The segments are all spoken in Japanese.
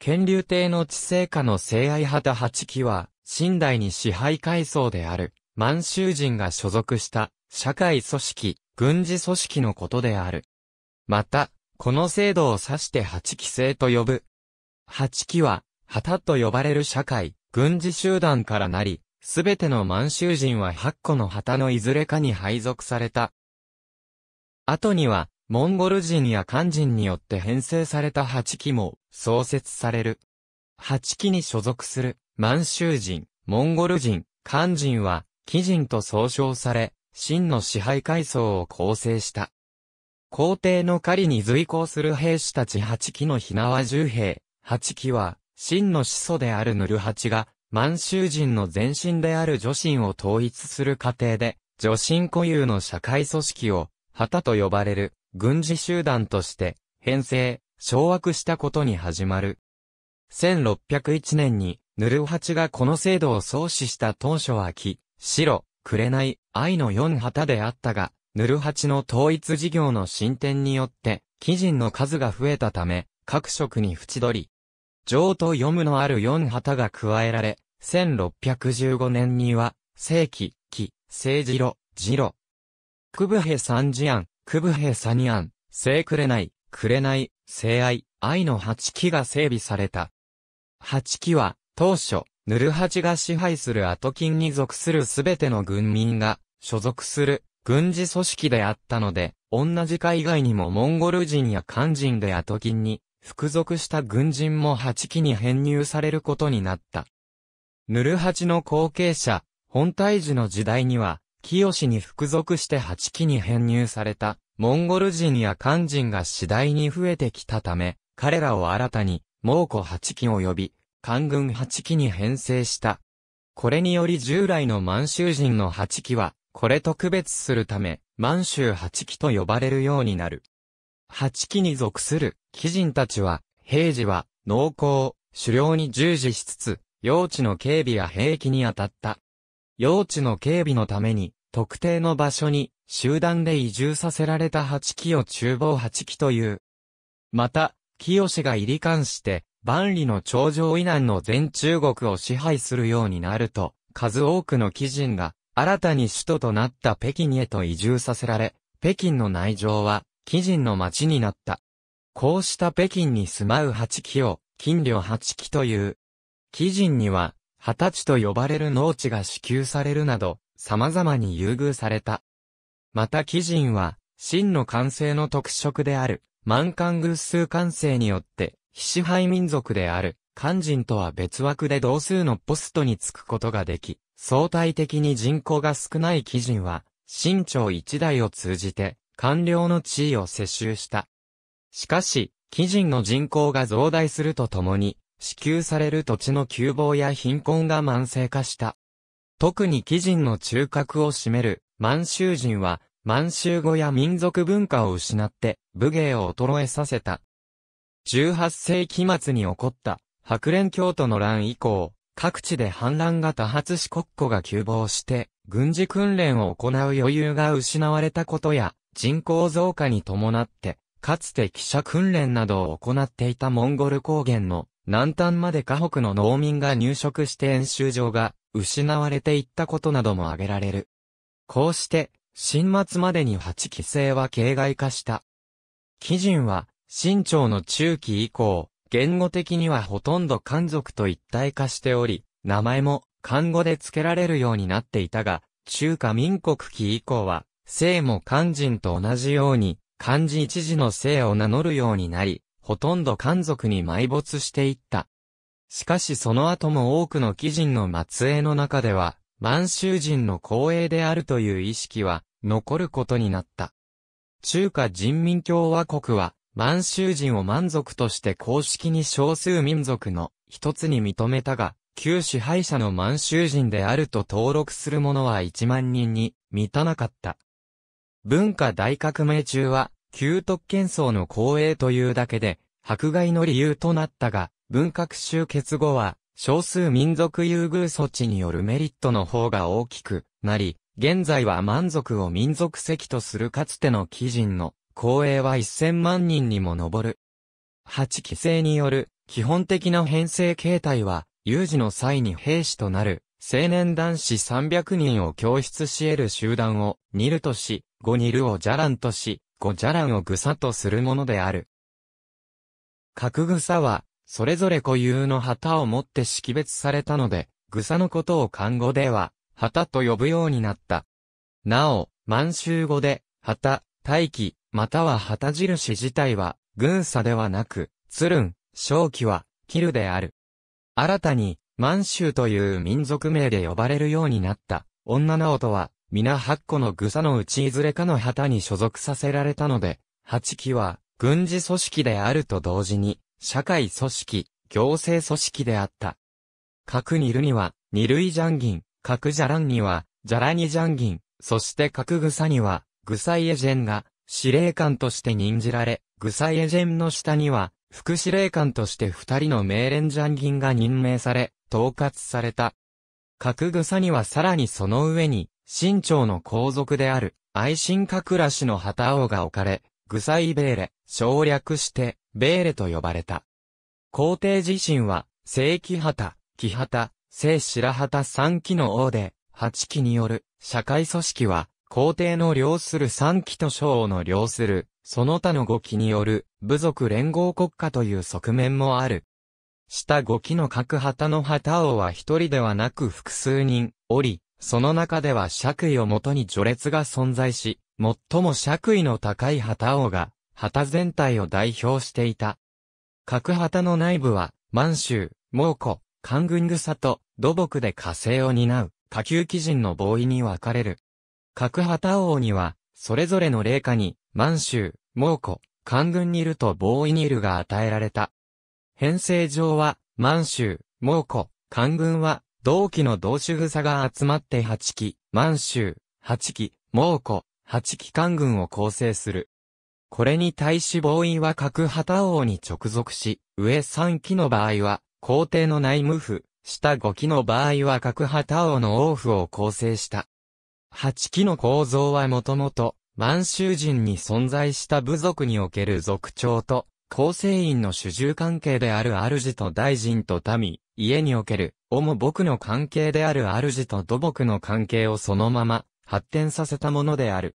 建流帝の治世下の聖愛旗八期は、新代に支配階層である、満州人が所属した社会組織、軍事組織のことである。また、この制度を指して八期制と呼ぶ。八期は、旗と呼ばれる社会、軍事集団からなり、すべての満州人は八個の旗のいずれかに配属された。後には、モンゴル人や漢人によって編成された8期も創設される。8期に所属する満州人、モンゴル人、漢人は、貴人と総称され、真の支配階層を構成した。皇帝の狩りに随行する兵士たち8期のひなわ十兵、8期は、真の始祖であるヌルチが、満州人の前身である女神を統一する過程で、女神固有の社会組織を、旗と呼ばれる。軍事集団として、編成、掌握したことに始まる。1601年に、ヌルハチがこの制度を創始した当初は木、白、紅、愛の四旗であったが、ヌルハチの統一事業の進展によって、基人の数が増えたため、各職に縁取り、上と読むのある四旗が加えられ、1615年には、正規、木、正次郎、次郎、クブヘ三次案、クブヘサニアン、聖くれない、くれない、聖愛、愛の八機が整備された。八機は、当初、ヌルハチが支配するアトキンに属するすべての軍民が、所属する、軍事組織であったので、同じか以外にもモンゴル人や漢人でアトキンに、服属した軍人も八機に編入されることになった。ヌルハチの後継者、本体時の時代には、清に服属して八期に編入された、モンゴル人や漢人が次第に増えてきたため、彼らを新たに、蒙古八期及び、漢軍八期に編成した。これにより従来の満州人の八期は、これと区別するため、満州八期と呼ばれるようになる。八期に属する、貴人たちは、平時は、農耕、狩猟に従事しつつ、用地の警備や兵器に当たった。用地の警備のために、特定の場所に、集団で移住させられた八木を厨房八木という。また、清が入り関して、万里の長城以南の全中国を支配するようになると、数多くの貴人が、新たに首都となった北京へと移住させられ、北京の内情は、貴人の町になった。こうした北京に住まう八木を、金領八木という。貴人には、二十歳と呼ばれる農地が支給されるなど、様々に優遇された。また貴人は、真の完成の特色である、満漢偶数完成によって、非支配民族である、漢人とは別枠で同数のポストに就くことができ、相対的に人口が少ない貴人は、新朝一代を通じて、官僚の地位を接収した。しかし、貴人の人口が増大するとともに、支給される土地の窮乏や貧困が慢性化した。特に貴人の中核を占める満州人は満州語や民族文化を失って武芸を衰えさせた。18世紀末に起こった白蓮教徒の乱以降、各地で反乱が多発し国庫が急防して軍事訓練を行う余裕が失われたことや人口増加に伴ってかつて記者訓練などを行っていたモンゴル高原の南端まで河北の農民が入植して演習場が失われていったことなども挙げられる。こうして、新末までに八期生は形骸化した。基人は、清朝の中期以降、言語的にはほとんど漢族と一体化しており、名前も漢語で付けられるようになっていたが、中華民国期以降は、姓も漢人と同じように、漢字一字の姓を名乗るようになり、ほとんど漢族に埋没していった。しかしその後も多くの貴人の末裔の中では、満州人の光栄であるという意識は、残ることになった。中華人民共和国は、満州人を満族として公式に少数民族の一つに認めたが、旧支配者の満州人であると登録する者は1万人に満たなかった。文化大革命中は、旧特権層の公営というだけで、迫害の理由となったが、文革終結後は、少数民族優遇措置によるメリットの方が大きくなり、現在は満足を民族籍とするかつての基人の公営は1000万人にも上る。八期制による基本的な編成形態は、有事の際に兵士となる青年男子300人を教室し得る集団をニルとし、5ニルをジャランとし、ごじゃらんをぐさとするものである。角草は、それぞれ固有の旗を持って識別されたので、草のことを漢語では、旗と呼ぶようになった。なお、満州語で、旗、大気、または旗印自体は、軍差ではなく、つるん、正気は、キルである。新たに、満州という民族名で呼ばれるようになった、女の音は、皆8個の具差のうちいずれかの旗に所属させられたので、8機は、軍事組織であると同時に、社会組織、行政組織であった。核にるには、二類ジャンギン、核ジャランには、ジャラニジャンギン、そして核グサには、グサイエジェンが、司令官として任じられ、グサイエジェンの下には、副司令官として二人の名連ジャンギンが任命され、統括された。核グサにはさらにその上に、新朝の皇族である、愛新覚ら氏の旗王が置かれ、具斎ベーレ、省略して、ベーレと呼ばれた。皇帝自身は、正規旗、騎旗、正白旗三期の王で、八騎による、社会組織は、皇帝の領する三期と将王の領する、その他の五騎による、部族連合国家という側面もある。下五騎の各旗の旗王は一人ではなく複数人、おり、その中では爵位をもとに序列が存在し、最も爵位の高い旗王が、旗全体を代表していた。各旗の内部は、満州、蒙古、官軍草と土木で火星を担う、下級基人の防衛に分かれる。各旗王には、それぞれの霊下に、満州、蒙古、官軍にいると防衛にいるが与えられた。編成上は、満州、蒙古、官軍は、同期の同種房が集まって8期、満州、8期、蒙古、8期官軍を構成する。これに対し防院は各旗王に直属し、上3期の場合は、皇帝の内務府、下5期の場合は各旗王の王府を構成した。8期の構造はもともと、満州人に存在した部族における族長と、構成員の主従関係である主と大臣と民、家における、おも僕の関係である主と土木の関係をそのまま、発展させたものである。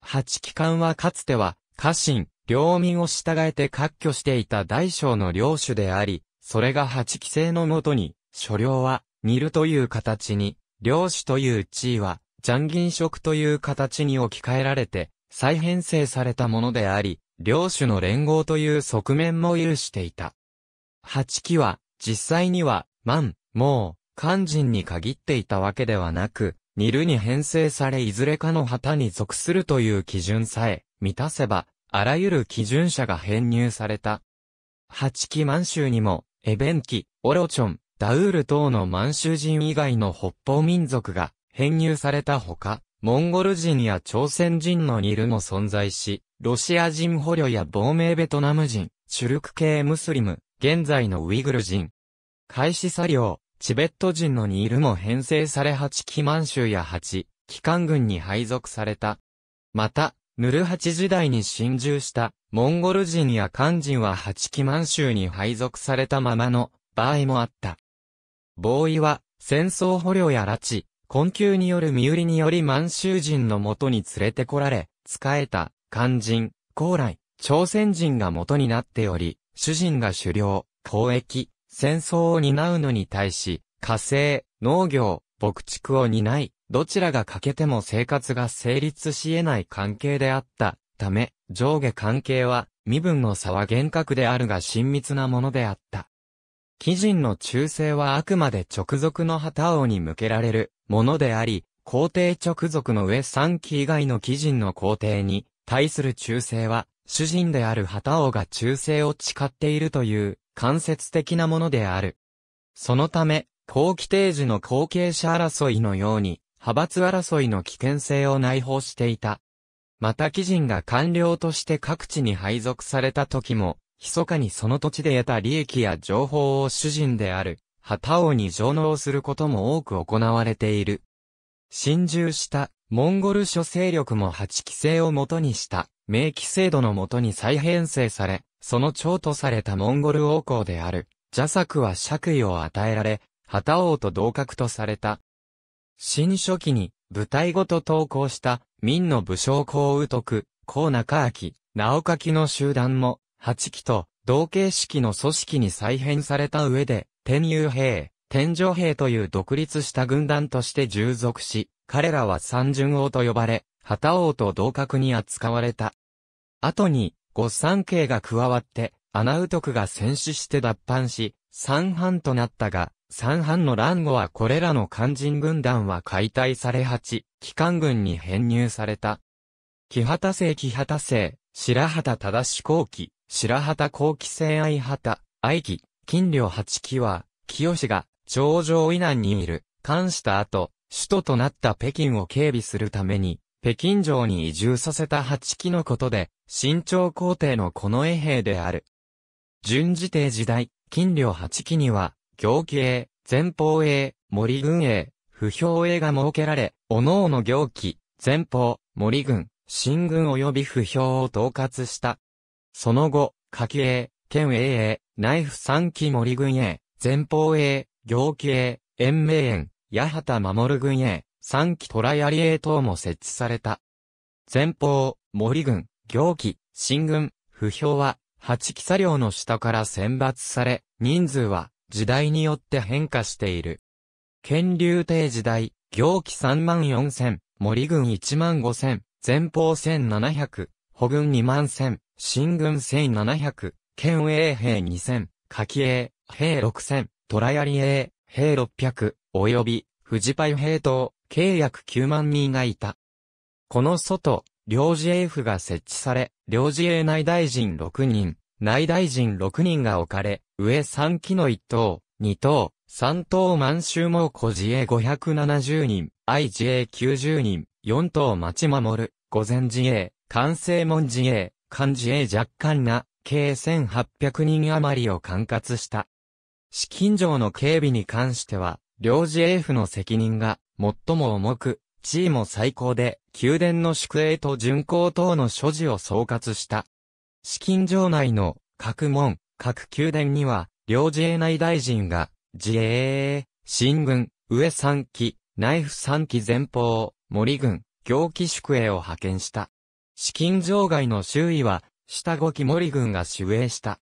八機関はかつては、家臣、領民を従えて割拠していた大小の領主であり、それが八期制のもとに、所領は、煮るという形に、領主という地位は、残銀職という形に置き換えられて、再編成されたものであり、領主の連合という側面も有していた。八旗は、実際には、万、もう、肝心に限っていたわけではなく、二るに編成されいずれかの旗に属するという基準さえ、満たせば、あらゆる基準者が編入された。八期満州にも、エベンキ、オロチョン、ダウール等の満州人以外の北方民族が編入されたほか、モンゴル人や朝鮮人のニルも存在し、ロシア人捕虜や亡命ベトナム人、シュルク系ムスリム、現在のウイグル人。開始作業、チベット人のニールも編成され8期満州や8、機関軍に配属された。また、ヌル8時代に侵入した、モンゴル人や漢人は8期満州に配属されたままの場合もあった。ボーイは、戦争捕虜や拉致、困窮による身売りにより満州人のもとに連れてこられ、仕えた、漢人、高来、朝鮮人が元になっており、主人が狩猟、交易、戦争を担うのに対し、火星、農業、牧畜を担い、どちらが欠けても生活が成立し得ない関係であったため、上下関係は、身分の差は厳格であるが親密なものであった。貴人の忠誠はあくまで直属の旗王に向けられるものであり、皇帝直属の上三期以外の貴人の皇帝に対する忠誠は、主人である旗尾が忠誠を誓っているという間接的なものである。そのため、後期定時の後継者争いのように、派閥争いの危険性を内包していた。また貴人が官僚として各地に配属された時も、密かにその土地で得た利益や情報を主人である旗王に上納することも多く行われている。侵入したモンゴル諸勢力も8期制をもとにした明記制度のもとに再編成され、その長とされたモンゴル王侯である、蛇作は爵位を与えられ、旗王と同格とされた。新初期に舞台ごと投稿した民の武将公右徳、公中明、直書きの集団も、八期と同形式の組織に再編された上で、天遊兵、天上兵という独立した軍団として従属し、彼らは三巡王と呼ばれ、旗王と同格に扱われた。後に、五三系が加わって、アナウトクが戦死して脱藩し、三藩となったが、三藩の乱後はこれらの肝心軍団は解体され八、機関軍に編入された。木畑生木畑生、白畑正後期、白畑後期生愛畑、愛期、金領八旗は、清が、頂上以南にいる、関した後、首都となった北京を警備するために、北京城に移住させた八旗のことで、新朝皇帝の近衛兵である。順次帝時代、金領八旗には、行基営、前方営、森軍営、不評営が設けられ、各々行基、前方、森軍、新軍及び不評を統括した。その後、家計、県 A へ、内府三期森軍へ、前方へ、行基へ、延命園、八幡守軍へ、三イ虎槍へ等も設置された。前方、森軍、行基、新軍、不評は、八期車両の下から選抜され、人数は、時代によって変化している。県流帝時代、行基3万4千、森軍1万5千、前方1700、保軍2万千、新軍1700、県営兵2000、夏季営、兵6000、トライアリ営、兵600、及び、富士パイ兵等、計約9万人がいた。この外、領事営府が設置され、領事営内大臣6人、内大臣6人が置かれ、上3期の1等、2等、3等満州も小自衛570人、愛自衛90人、4等町守る、午前自衛、関西門自衛、漢自衛若干な、計1800人余りを管轄した。資金上の警備に関しては、領事英府の責任が最も重く、地位も最高で、宮殿の宿営と巡行等の所持を総括した。資金上内の各門、各宮殿には、領事営内大臣が、自衛、新軍、上三期、内府三期前方、森軍、行基宿営を派遣した。資金場外の周囲は、下五木森軍が守衛した。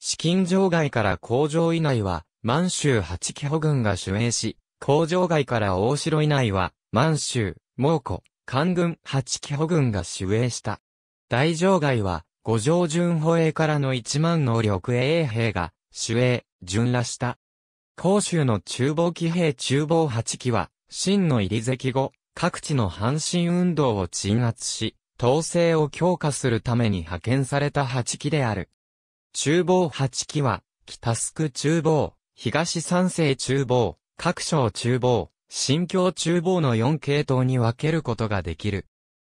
資金場外から工場以内は、満州八木保軍が守衛し、工場外から大城以内は、満州、蒙古、官軍八木保軍が守衛した。大城外は、五条巡歩衛からの一万の緑衛兵が、守衛、巡らした。甲州の厨房騎兵厨房八機は、真の入り関後、各地の阪神運動を鎮圧し、統制を強化するために派遣された8機である。厨房8機は、北ク厨房、東三世厨房、各省厨房、新京厨房の4系統に分けることができる。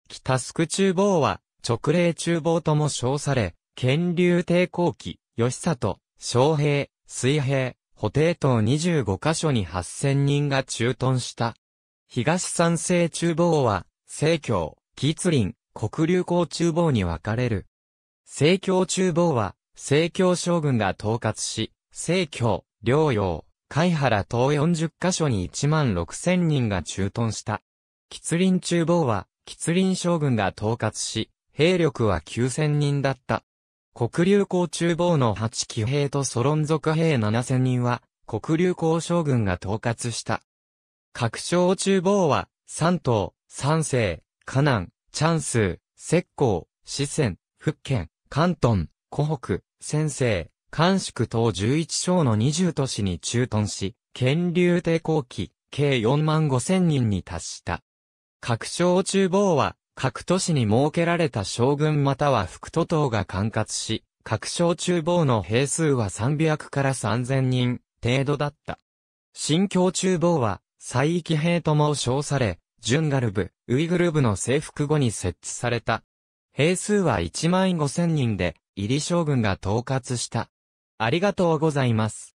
北ク厨房は、直令厨房とも称され、県立抵抗期、吉里、昌平、水平、補定等25カ所に8000人が駐屯した。東三世厨房は、西京、吉林、国流江厨房に分かれる。政教厨房は、政教将軍が統括し、政教、両陽、海原等40カ所に1万6千人が駐屯した。吉林厨房は、吉林将軍が統括し、兵力は9千人だった。国流江厨房の8騎兵とソロン族兵7千人は、国流江将軍が統括した。各省厨房は、三島、三世、河南、チャンス、石膏、四川、福建、関東、湖北、先西、関宿等十一省の二十都市に駐屯し、県流抵抗期、計四万五千人に達した。各省厨房は、各都市に設けられた将軍または副都等が管轄し、各省厨房の兵数は三百から三千人程度だった。新京厨房は、西域兵とも称され、ジュンガルブ、ウイグル部の征服後に設置された。兵数は1万5000人で、イリ将軍が統括した。ありがとうございます。